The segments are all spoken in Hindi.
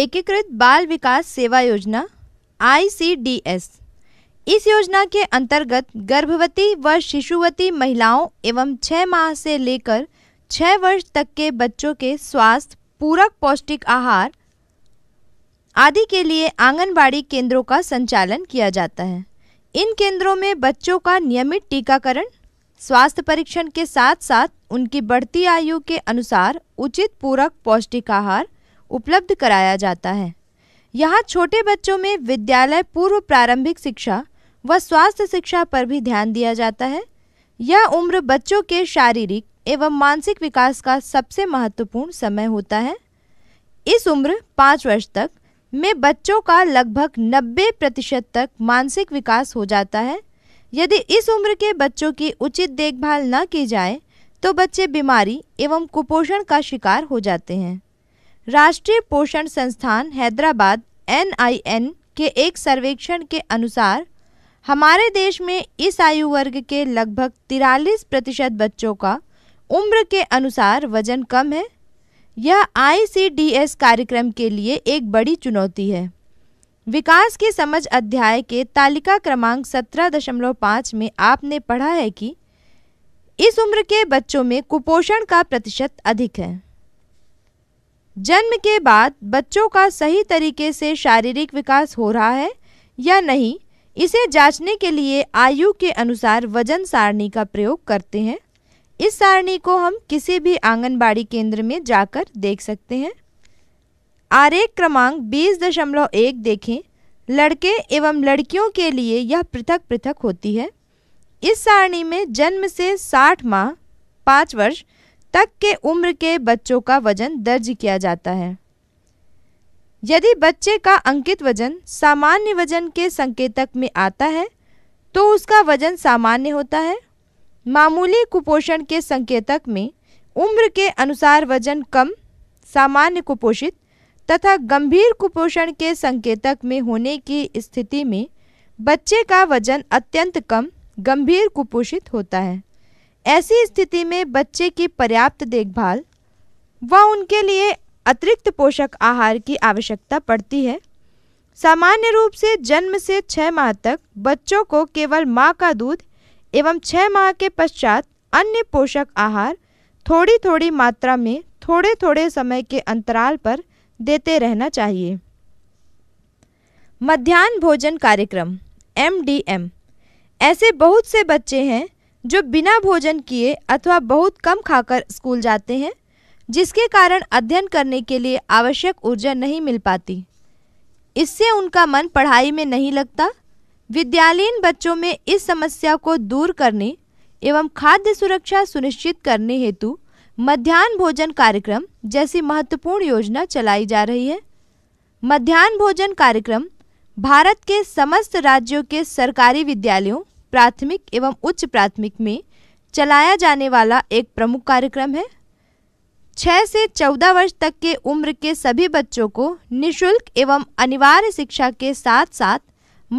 एकीकृत बाल विकास सेवा योजना आईसीडीएस इस योजना के अंतर्गत गर्भवती व शिशुवती महिलाओं एवं छः माह से लेकर छः वर्ष तक के बच्चों के स्वास्थ्य पूरक पौष्टिक आहार आदि के लिए आंगनबाड़ी केंद्रों का संचालन किया जाता है इन केंद्रों में बच्चों का नियमित टीकाकरण स्वास्थ्य परीक्षण के साथ साथ उनकी बढ़ती आयु के अनुसार उचित पूरक पौष्टिक आहार उपलब्ध कराया जाता है यहाँ छोटे बच्चों में विद्यालय पूर्व प्रारंभिक शिक्षा व स्वास्थ्य शिक्षा पर भी ध्यान दिया जाता है यह उम्र बच्चों के शारीरिक एवं मानसिक विकास का सबसे महत्वपूर्ण समय होता है इस उम्र पाँच वर्ष तक में बच्चों का लगभग 90 प्रतिशत तक मानसिक विकास हो जाता है यदि इस उम्र के बच्चों की उचित देखभाल न की जाए तो बच्चे बीमारी एवं कुपोषण का शिकार हो जाते हैं राष्ट्रीय पोषण संस्थान हैदराबाद एन के एक सर्वेक्षण के अनुसार हमारे देश में इस आयु वर्ग के लगभग तिरालीस प्रतिशत बच्चों का उम्र के अनुसार वजन कम है यह आई कार्यक्रम के लिए एक बड़ी चुनौती है विकास की समझ अध्याय के तालिका क्रमांक 17.5 में आपने पढ़ा है कि इस उम्र के बच्चों में कुपोषण का प्रतिशत अधिक है जन्म के बाद बच्चों का सही तरीके से शारीरिक विकास हो रहा है या नहीं इसे जांचने के लिए आयु के अनुसार वजन सारणी का प्रयोग करते हैं इस सारणी को हम किसी भी आंगनबाड़ी केंद्र में जाकर देख सकते हैं आरेख क्रमांक बीस दशमलव एक देखें लड़के एवं लड़कियों के लिए यह पृथक पृथक होती है इस सारणी में जन्म से 60 माह पाँच वर्ष तक के उम्र के बच्चों का वजन दर्ज किया जाता है यदि बच्चे का अंकित वजन सामान्य वजन के संकेतक में आता है तो उसका वजन सामान्य होता है मामूली कुपोषण के संकेतक में उम्र के अनुसार वजन कम सामान्य कुपोषित तथा गंभीर कुपोषण के संकेतक में होने की स्थिति में बच्चे का वजन अत्यंत कम गंभीर कुपोषित होता है ऐसी स्थिति में बच्चे की पर्याप्त देखभाल व उनके लिए अतिरिक्त पोषक आहार की आवश्यकता पड़ती है सामान्य रूप से जन्म से छः माह तक बच्चों को केवल माँ का दूध एवं छः माह के पश्चात अन्य पोषक आहार थोड़ी थोड़ी मात्रा में थोड़े थोड़े समय के अंतराल पर देते रहना चाहिए मध्यान्ह भोजन कार्यक्रम एम ऐसे बहुत से बच्चे हैं जो बिना भोजन किए अथवा बहुत कम खाकर स्कूल जाते हैं जिसके कारण अध्ययन करने के लिए आवश्यक ऊर्जा नहीं मिल पाती इससे उनका मन पढ़ाई में नहीं लगता विद्यालयीन बच्चों में इस समस्या को दूर करने एवं खाद्य सुरक्षा सुनिश्चित करने हेतु मध्यान्ह भोजन कार्यक्रम जैसी महत्वपूर्ण योजना चलाई जा रही है मध्यान्ह भोजन कार्यक्रम भारत के समस्त राज्यों के सरकारी विद्यालयों प्राथमिक एवं उच्च प्राथमिक में चलाया जाने वाला एक प्रमुख कार्यक्रम है छः से चौदह वर्ष तक के उम्र के सभी बच्चों को निशुल्क एवं अनिवार्य शिक्षा के साथ साथ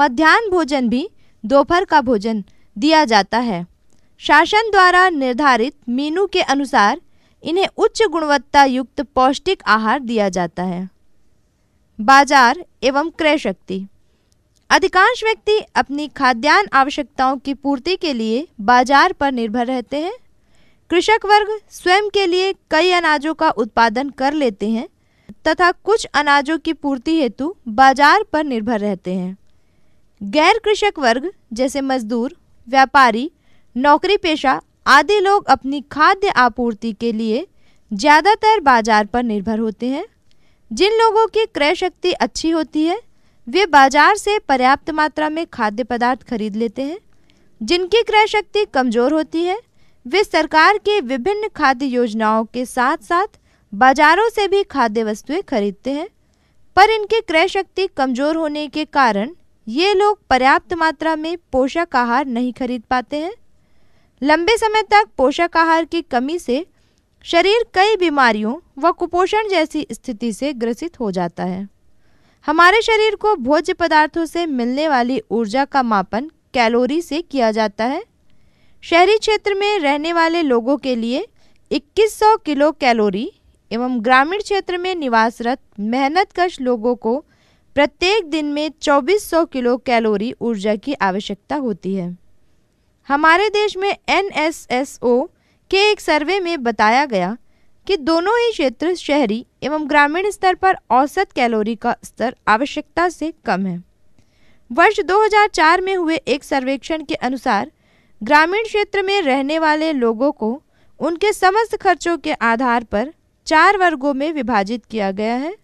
मध्यान्ह भोजन भी दोपहर का भोजन दिया जाता है शासन द्वारा निर्धारित मीनू के अनुसार इन्हें उच्च गुणवत्ता युक्त पौष्टिक आहार दिया जाता है बाजार एवं क्रय शक्ति अधिकांश व्यक्ति अपनी खाद्यान्न आवश्यकताओं की पूर्ति के लिए बाजार पर निर्भर रहते हैं कृषक वर्ग स्वयं के लिए कई अनाजों का उत्पादन कर लेते हैं तथा कुछ अनाजों की पूर्ति हेतु बाजार पर निर्भर रहते हैं गैर कृषक वर्ग जैसे मजदूर व्यापारी नौकरी पेशा आदि लोग अपनी खाद्य आपूर्ति के लिए ज़्यादातर बाजार पर निर्भर होते हैं जिन लोगों की क्रय शक्ति अच्छी होती है वे बाजार से पर्याप्त मात्रा में खाद्य पदार्थ खरीद लेते हैं जिनकी क्रय शक्ति कमजोर होती है वे सरकार के विभिन्न खाद्य योजनाओं के साथ साथ बाजारों से भी खाद्य वस्तुएं खरीदते हैं पर इनकी क्रय शक्ति कमजोर होने के कारण ये लोग पर्याप्त मात्रा में पोषक आहार नहीं खरीद पाते हैं लंबे समय तक पोषक आहार की कमी से शरीर कई बीमारियों व कुपोषण जैसी स्थिति से ग्रसित हो जाता है हमारे शरीर को भोज्य पदार्थों से मिलने वाली ऊर्जा का मापन कैलोरी से किया जाता है शहरी क्षेत्र में रहने वाले लोगों के लिए 2100 किलो कैलोरी एवं ग्रामीण क्षेत्र में निवासरत मेहनतकश लोगों को प्रत्येक दिन में 2400 किलो कैलोरी ऊर्जा की आवश्यकता होती है हमारे देश में एन के एक सर्वे में बताया गया कि दोनों ही क्षेत्र शहरी एवं ग्रामीण स्तर पर औसत कैलोरी का स्तर आवश्यकता से कम है वर्ष 2004 में हुए एक सर्वेक्षण के अनुसार ग्रामीण क्षेत्र में रहने वाले लोगों को उनके समस्त खर्चों के आधार पर चार वर्गों में विभाजित किया गया है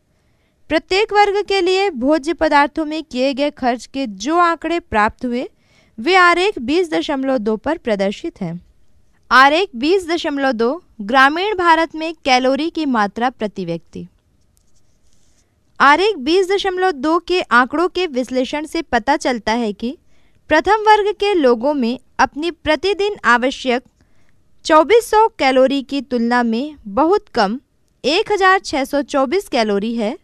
प्रत्येक वर्ग के लिए भोज्य पदार्थों में किए गए खर्च के जो आंकड़े प्राप्त हुए वे आरेख बीस दशमलव दो पर प्रदर्शित हैं आरेख दो ग्रामीण भारत में कैलोरी की मात्रा प्रति व्यक्ति आरेख दो के आंकड़ों के विश्लेषण से पता चलता है कि प्रथम वर्ग के लोगों में अपनी प्रतिदिन आवश्यक 2400 कैलोरी की तुलना में बहुत कम 1624 कैलोरी है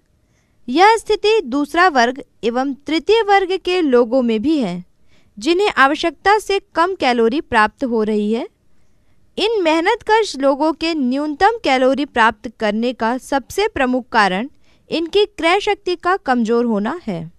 यह स्थिति दूसरा वर्ग एवं तृतीय वर्ग के लोगों में भी है जिन्हें आवश्यकता से कम कैलोरी प्राप्त हो रही है इन मेहनत लोगों के न्यूनतम कैलोरी प्राप्त करने का सबसे प्रमुख कारण इनकी क्रय शक्ति का कमज़ोर होना है